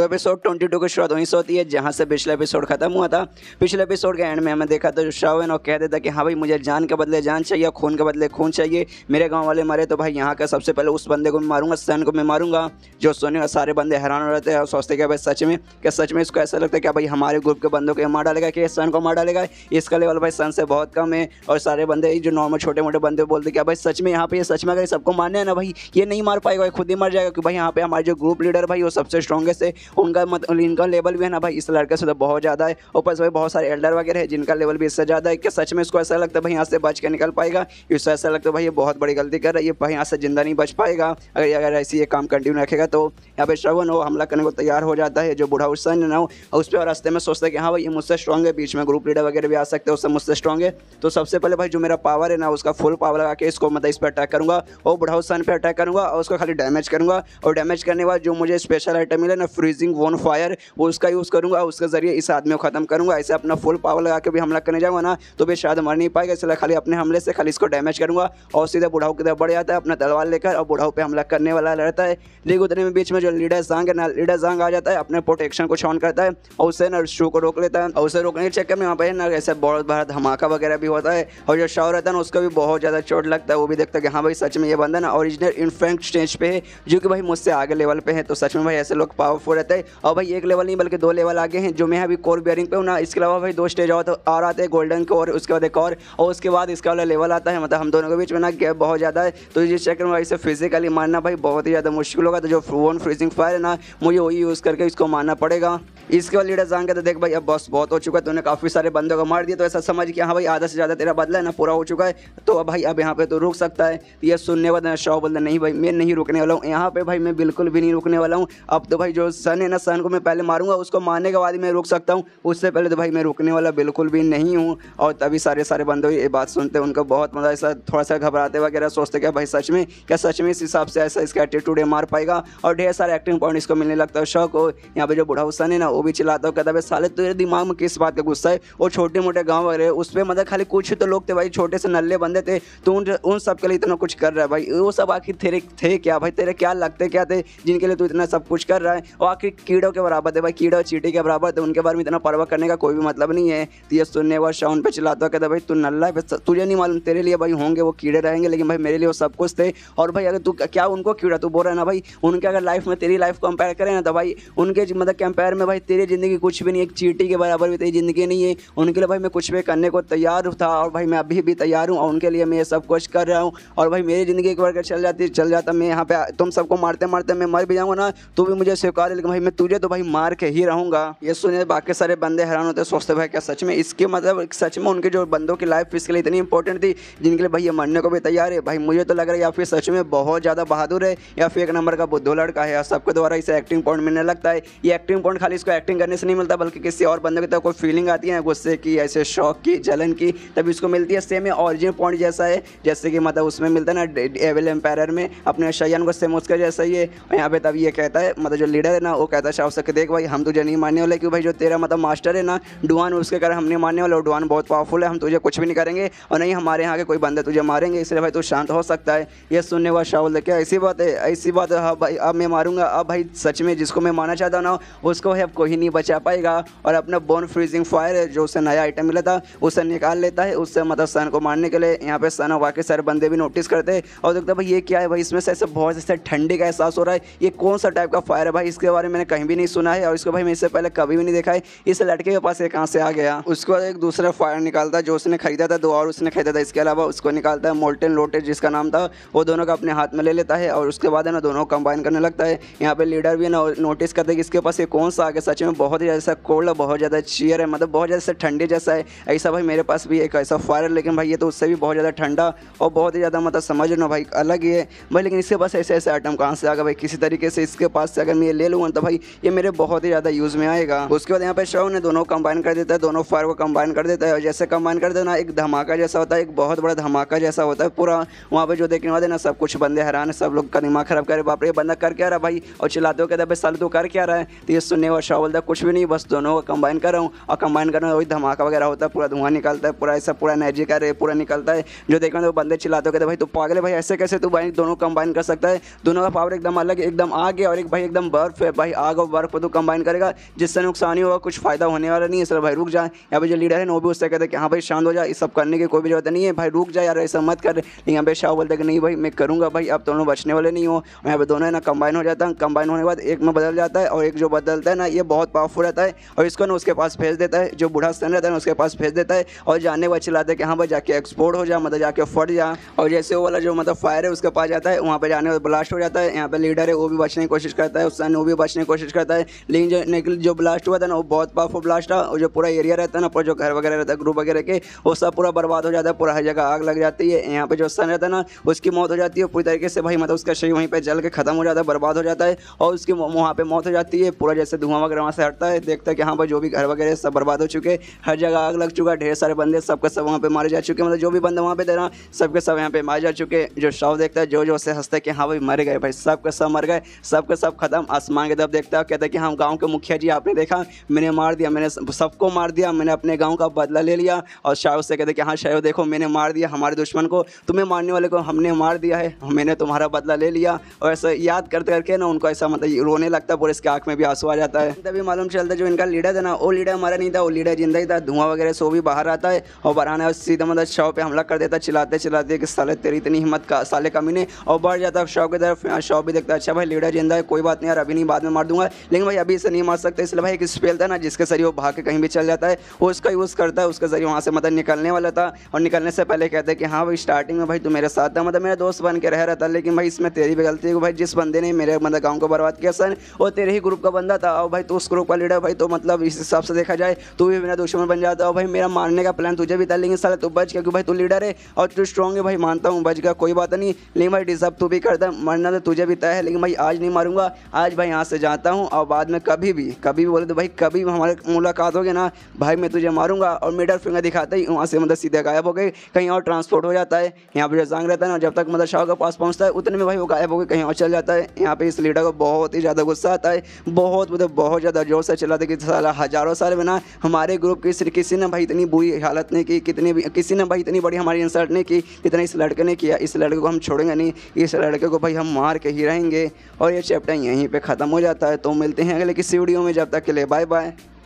तो episode twenty two की शुरुआत वहीं से होती है जहाँ से पिछला एपिसोड खत्म हुआ था पिछले एपिसोड के एंड में हमें देखा तो शावन और कह देता कि हाँ भाई मुझे जान के बदले जान चाहिए खून के बदले खून चाहिए मेरे गाँव वाले मरे तो भाई यहाँ का सबसे पहले उस बंदे को मैं मारूंगा सन को मैं मारूंगा जो सोने सारे बंदे हैरान हो रहे थे और सोचते क्या भाई सच में क्या सच में इसको ऐसा लगता है क्या भाई हमारे ग्रुप के बंदों को मार डालेगा कि सन को मार डालेगा इसका लेवल भाई सन से बहुत कम है और सारे बंदे जो नॉर्मल छोटे मोटे बंदे बोलते क्या भाई सच में यहाँ पे सच में अगर सबको मारने है ना भाई ये नहीं मार पाएगा खुद ही मर जाएगा कि भाई यहाँ पे हमारे जो ग्रुप लीडर भाई वो सबसे स्ट्रॉगेस्ट है उनका मतलब इनका लेवल भी है ना भाई इस लड़के से तो बहुत ज़्यादा है ऊपर से भाई बहुत सारे एल्डर वगैरह है जिनका लेवल भी इससे ज़्यादा है कि सच में इसको ऐसा लगता है भाई यहाँ से बच के निकल पाएगा इससे ऐसा लगता है भाई ये बहुत बड़ी गलती कर रही है भाई यहाँ से जिंदा नहीं बच पाएगा अगर अगर ऐसी ये काम कंटिन्यू रखेगा तो यहाँ पे श्रवण हो हमला करने को तैयार हो जाता है जो बूढ़ा हुसैन ना हो उस पर रास्ते में सोचता है कि हाँ भाई ये मुझसे स्ट्रॉन्ग है बीच में ग्रुप लीडर वगैरह भी आ सकते हैं उससे मुझसे स्ट्रॉन्ग है तो सबसे पहले भाई जो मेरा पावर है ना उसका फुल पावर लगा के इसको मतलब इस पर अटैक करूँगा और बूढ़ा सन पर अटैक करूँगा और उसको खाली डैमेज करूँगा और डैमेज करने के बाद जो मुझे स्पेशल आइटम मिले ना फ्रीज ब्लेसिंग वन फायर वो उसका यूज़ करूँगा उसके ज़रिए इस आदमी को ख़त्म करूँगा ऐसे अपना फुल पावर लगा के भी हमला करने जाऊँगा ना तो भी शायद मर नहीं पाएगा इसलिए खाली अपने हमले से खाली इसको डैमेज करूँगा और सीधे बुढ़ाऊ की तरफ बढ़ जाता है अपना तलवार लेकर और बुढ़ाओ पर हमला करने वाला रहता है लेकिन उतने में बीच में जो लीडर जांग है ना लीडर जांग आ जाता है अपने प्रोटेक्शन को छॉन करता है और उसे ना शो को रोक लेता है और उसे रोकने के चक्कर में वहाँ पर ना ऐसे बहुत बड़ा धमाका वगैरह भी होता है और जो शव रहता है ना उसका भी बहुत ज़्यादा चोट लगता है वो भी देखता है कि हाँ भाई सच में ये बंदा ना ओरिजिनल इन्फेंट स्टेज पर है जो कि भाई मुझसे आगे लेवल पे है तो सच में भाई ऐसे लोग पावरफुल रहता है और भाई एक लेवल नहीं बल्कि दो लेवल आगे हैं जो मैं अभी कोर बियरिंग पे हूँ ना इसके अलावा भाई दो स्टेज और तो आ आते हैं गोल्डन कोर उसके बाद एक और और उसके बाद इसका वाला लेवल आता है मतलब हम दोनों के बीच में ना गैप बहुत ज़्यादा है तो जिस चक्कर में इसे फिजिकली मारना भाई बहुत ही ज़्यादा मुश्किल होगा तो जो फोन फ्रीजिंग फायर है ना मुझे वही यूज़ करके इसको मारना पड़ेगा इसके बाद लीडर जान तो देख भाई अब बस बहुत हो चुका है तूने काफ़ी सारे बंदों को मार दिया तो ऐसा समझ कि हाँ भाई आधा से ज़्यादा तेरा बदला है ना पूरा हो चुका है तो अब भाई अब यहाँ पे तो रुक सकता है तो ये सुनने वाला शाह बोलता नहीं भाई मैं नहीं रुकने वाला हूँ यहाँ पे भाई मैं बिल्कुल भी नहीं रुकने वाला हूँ अब तो भाई जो सन है ना सन को मैं पहले मारूंगा उसको मारने के बाद मैं रुक सकता हूँ उससे पहले तो भाई मैं रुकने वाला बिल्कुल भी नहीं हूँ और तभी सारे सारे बंदों ये बात सुनते हैं उनको बहुत मज़ा मतलब ऐसा थोड़ा सा घबराते वगैरह सोचते क्या भाई सच में क्या सच में इस हिसाब से ऐसा इसका एटीट्यूड मार पाएगा और ढेर सारे एक्टिंग पॉइंट इसको मिलने लगता है शौक हो यहाँ पे जो बुढ़ा हुसन है ना वो भी चिल्लाता हूँ कहता है साले तेरे दिमाग में किस बात का गुस्सा है और छोटे मोटे गाँव वगैरह उस पर मतलब खाली कुछ तो लोग थे भाई छोटे से नल्ले बंदे थे तो उन उन सब के लिए इतना कुछ कर रहा है भाई वो सब आखिर तेरे थे क्या भाई तेरे क्या लगते क्या थे जिनके लिए तू इतना सब कुछ कर रहा है और आखिर कीड़ों के बराबर थे भाई कीड़े और चीटी के बराबर थे उनके बारे में इतना परवा करने का कोई भी मतलब नहीं है तो ये सुनने वाला शाउन पर चिल्लाता कहता भाई तू नल्ला है तुझे नहीं मालूम तेरे लिए भाई होंगे वो कीड़े रहेंगे लेकिन भाई मेरे लिए वो सब कुछ थे और भाई अगर तू क्या उनको कीड़ा तू बोल रहा है ना भाई उनके अगर लाइफ में तेरी लाइफ कंपेयर करें ना तो भाई उनके मतलब कंपेयर में भाई तेरी ज़िंदगी कुछ भी नहीं एक चीटी के बराबर भी तेरी ज़िंदगी नहीं है उनके लिए भाई मैं कुछ भी करने को तैयार था और भाई मैं अभी भी तैयार हूँ और उनके लिए मैं ये सब कुछ कर रहा हूँ और भाई मेरी ज़िंदगी एक बार चल जाती चल जाता मैं यहाँ पे तुम सबको मारते मारते मैं मर भी जाऊँगा ना तो भी मुझे स्वीकार लेकिन भाई मैं तुझे तो भाई मार के ही रहूँगा ये सुने बाकी सारे बंदे हैरान होते सोचते भाई क्या सच में इसके मतलब सच में उनके जो बंदों की लाइफ इसके लिए इतनी इंपॉर्टेंट थी जिनके लिए भाई ये मरने को भी तैयार है भाई मुझे तो लग रहा है या फिर सच में बहुत ज़्यादा बहादुर है या फिर एक नंबर का बुद्धू लड़का है सबके द्वारा इसे एक्टिंग पॉइंट मिलने लगता है ये एक्टिंग पॉइंट खाली इसको एक्टिंग करने से नहीं मिलता बल्कि किसी और बंदे की तरफ कोई फीलिंग आती है गुस्से की ऐसे शौक की जलन की तभी उसको मिलती है सेम ऑरिजिनल पॉइंट जैसा है जैसे कि मतलब उसमें मिलता है ना एविल एम्पायर में अपने शयन को सेम उसका जैसा ही है और यहाँ पे तब ये कहता है मतलब जो लीडर है ना वो कहता है शाह उसके देख भाई हम तुझे नहीं मानने वाले क्योंकि भाई जो तेरा मतलब मास्टर है ना डुआन उसके कारण हम नहीं मानने वाले और डुआन बहुत पावरफुल है हम तुझे कुछ भी नहीं करेंगे और नहीं हमारे यहाँ के कोई बंदे तुझे मारेंगे इसलिए भाई तू शांत हो सकता है ये सुनने वाला शाह क्या ऐसी बात है ऐसी बात हाँ भाई अब मैं मारूंगा अब भाई सच में जिसको मैं माना चाहता ना उसको हेल्प को ही नहीं बचा पाएगा और अपना बोन फ्रीजिंग फायर जो उसे नया आइटम मिला था उसे निकाल लेता है उससे मतलब सन को मारने के लिए यहाँ पे सन और बाकी सारे बंदे भी नोटिस करते हैं और देखते भाई ये क्या है भाई इसमें से ऐसे बहुत ऐसे ठंडी का एहसास हो रहा है ये कौन सा टाइप का फायर है भाई इसके बारे में मैंने कहीं भी नहीं सुना है और इसको भाई मैं इससे पहले कभी भी नहीं देखा है इस लड़के के पास ये कहाँ से आ गया उसके बाद एक दूसरा फायर निकालता है जो उसने खरीदा था दो और उसने खरीदा था इसके अलावा उसको निकालता है मोल्टन लोटेज जिसका नाम था वो दोनों का अपने हाथ में ले लेता है और उसके बाद है ना दोनों कंबाइन करने लगता है यहाँ पे लीडर भी ना नोटिस करते हैं कि इसके पास ये कौन सा आगे सच में बहुत ही सा कोल्ड है बहुत ज़्यादा चेयर है मतलब बहुत ज़्यादा ठंडे जैसा है ऐसा भाई मेरे पास भी एक ऐसा फायर है लेकिन भाई ये तो उससे भी बहुत ज़्यादा ठंडा और बहुत ही ज़्यादा मतलब समझ लो भाई अलग ही है भाई लेकिन इसके पास ऐसे ऐसे आइटम कहाँ से आगे भाई किसी तरीके से इसके पास से अगर मैं ये ले लूँगा तो भाई ये मेरे बहुत ही ज़्यादा यूज़ में आएगा उसके बाद यहाँ पर शव ने दोनों कंबाइन कर देता है दोनों फायर को कंबाइन कर देता है और जैसे कंबाइन कर देना एक धमाका जैसा होता है एक बहुत बड़ा धमाका जैसा होता है पूरा वहाँ पर जो देखने वाले ना सब कुछ बंदे हैरान है सब लोग का दिमाग खराब करे बाप रे बंदा कर क्या रहा भाई और चिल्लाते हो कहते भाई साल तो कर क्या रहा है तो ये सुनने वाला बोलता है कुछ भी नहीं बस दोनों को कंबाइन कर रहा हूँ और कंबाइन करने में वही धमाका वगैरह होता है पूरा धुआं निकलता है पूरा ऐसा पूरा एनर्जी का रे पूरा निकलता है जो रहे तो बंदे चिल्लाते कहते तो भाई तू पागल है भाई ऐसे कैसे तू भाई दोनों कंबाइन कर सकता है दोनों का पावर एकदम अलग एकदम आग है और एक भाई एकदम बर्फ है भाई आग और बर्फ पर तू कंबाइन करेगा जिससे नुकसान ही होगा कुछ फायदा होने वाला नहीं है सर भाई रुक जाए यहाँ पर जो लीडर है वो भी उससे कहते हैं कि हाँ भाई शांत हो जाए इस सब करने की कोई भी जरूरत नहीं है भाई रुक जाए यार ऐसा मत कर लेकिन यहाँ पे शाह बोलते कि नहीं भाई मैं करूँगा भाई अब दोनों बचने वाले नहीं हो यहाँ पे दोनों है ना कंबाइन हो जाता है कंबाइन होने के बाद एक में बदल जाता है और एक जो बदलता है ना ये बहुत पावरफुल रहता है और इसको ना उसके पास भेज देता है जो बूढ़ा सन रहता है ना उसके पास भेज देता है और जाने को अच्छा लगता है कि हाँ भाई जाके एक्सपोर्ट हो जाए मतलब जाके फट जा और जैसे वो वाला जो मतलब फायर है उसके पास जाता है वहाँ पर जाने वाला ब्लास्ट हो जाता है यहाँ पर लीडर है वो भी बचने की कोशिश करता है सन वो भी बचने की कोशिश करता है लेकिन जो जो ब्लास्ट हुआ था ना वो बहुत पावरफुल ब्लास्ट था और जो पूरा एरिया रहता है ना पूरा जो घर वगैरह रहता है ग्रुप वगैरह के वो सब पूरा बर्बाद हो जाता है पूरा हर जगह आग लग जाती है यहाँ पर जो सन रहता है ना उसकी मौत हो जाती है पूरी तरीके से भाई मतलब उसका शरीर वहीं पर जल के खत्म हो जाता है बर्बाद हो जाता है और उसकी वहाँ पर मौत हो जाती है पूरा जैसे धुआं वगैरह वहाँ से हटता है देखता है कि हाँ भाई जो भी घर वगैरह सब बर्बाद हो चुके हर जगह आग लग चुका है ढेर सारे बंदे सबके सब वहाँ पर मारे जा चुके मतलब जो भी बंदे वहाँ पर दे रहा सबके सब यहाँ पे मारे जा चुके जो शव देखता है जो जो से हंसता है कि हाँ भाई मर गए भाई सबके सब मर गए सबके सब खत्म आसमान के तब देखता है कहता है कि हम हाँ, गाँव के मुखिया जी आपने देखा मैंने मार दिया मैंने सबको मार दिया मैंने अपने गाँव का बदला ले लिया और शाह से कहते कि हाँ शाह देखो मैंने मार दिया हमारे दुश्मन को तुम्हें मारने वाले को हमने मार दिया है मैंने तुम्हारा बदला ले लिया और ऐसा याद करते करके ना उनको ऐसा मतलब रोने लगता है पूरे इसके आँख में भी आंसू आ जाता है तभी मालूम चलता जो इनका लीडर था ना वो लीडर हमारा नहीं था वो लीडर जिंदा ही था धुआं वगैरह सो भी बाहर आता है और बराना और सीधा मतलब शव पे हमला कर देता चिलाते चिलाते कि साले तेरी इतनी हिम्मत का साले कमी ने और बढ़ जाता शव की तरफ शव भी देखता अच्छा भाई लीडर जिंदा है कोई बात नहीं यार अभी नहीं बाद में मार दूंगा लेकिन भाई अभी इसे नहीं मार सकते इसलिए भाई एक स्पेल था ना जिसके जरिए वो भाग के कहीं भी चल जाता है वो उसका यूज़ करता है उसके जरिए वहाँ से मतलब निकलने वाला था और निकलने से पहले कहते हैं कि हाँ भाई स्टार्टिंग में भाई तू मेरे साथ था मतलब मेरा दोस्त बन के रह रहा था लेकिन भाई इसमें तेरी भी गलती है भाई जिस बंदे ने मेरे मतलब गाँव को बर्बाद किया सर वो तेरे ही ग्रुप का बंदा था और भाई तू स्क्रो क्वालिटी है भाई तो मतलब इस हिसाब से देखा जाए तो भी मेरा दुश्मन बन जाता है भाई मेरा मारने का प्लान तुझे भी था लेकिन सारा तू बच गया क्योंकि भाई तू लीडर है और तू स्ट्रॉग है भाई मानता हूँ बच गया कोई बात नहीं लेकिन भाई डिजर्व तू भी करता मरना तो तुझे भी तय है लेकिन भाई आज नहीं मारूंगा आज भाई यहाँ से जाता हूँ और बाद में कभी भी कभी भी बोले तो भाई कभी भी हमारे मुलाकात होगी ना भाई मैं तुझे मारूंगा और मिडल फिंगर दिखाता ही वहाँ से मतलब सीधे गायब हो गए कहीं और ट्रांसपोर्ट हो जाता है यहाँ पर जांग रहता है ना जब तक मतलब शाह के पास पहुँचता है उतने में भाई वो गायब हो गए कहीं और चल जाता है यहाँ पे इस लीडर को बहुत ही ज़्यादा गुस्सा आता है बहुत मतलब बहुत ज़्यादा ज़ोर से चला था कि साला हज़ारों साल बिना हमारे ग्रुप की किसी ने भाई इतनी बुरी हालत नहीं की कितनी भी किसी ने भाई इतनी बड़ी हमारी इंसल्ट नहीं की कितना इस लड़के ने किया इस लड़के को हम छोड़ेंगे नहीं इस लड़के को भाई हम मार के ही रहेंगे और ये चैप्टर यहीं पर ख़त्म हो जाता है तो मिलते हैं अगले किसी वीडियो में जब तक के लिए बाय बाय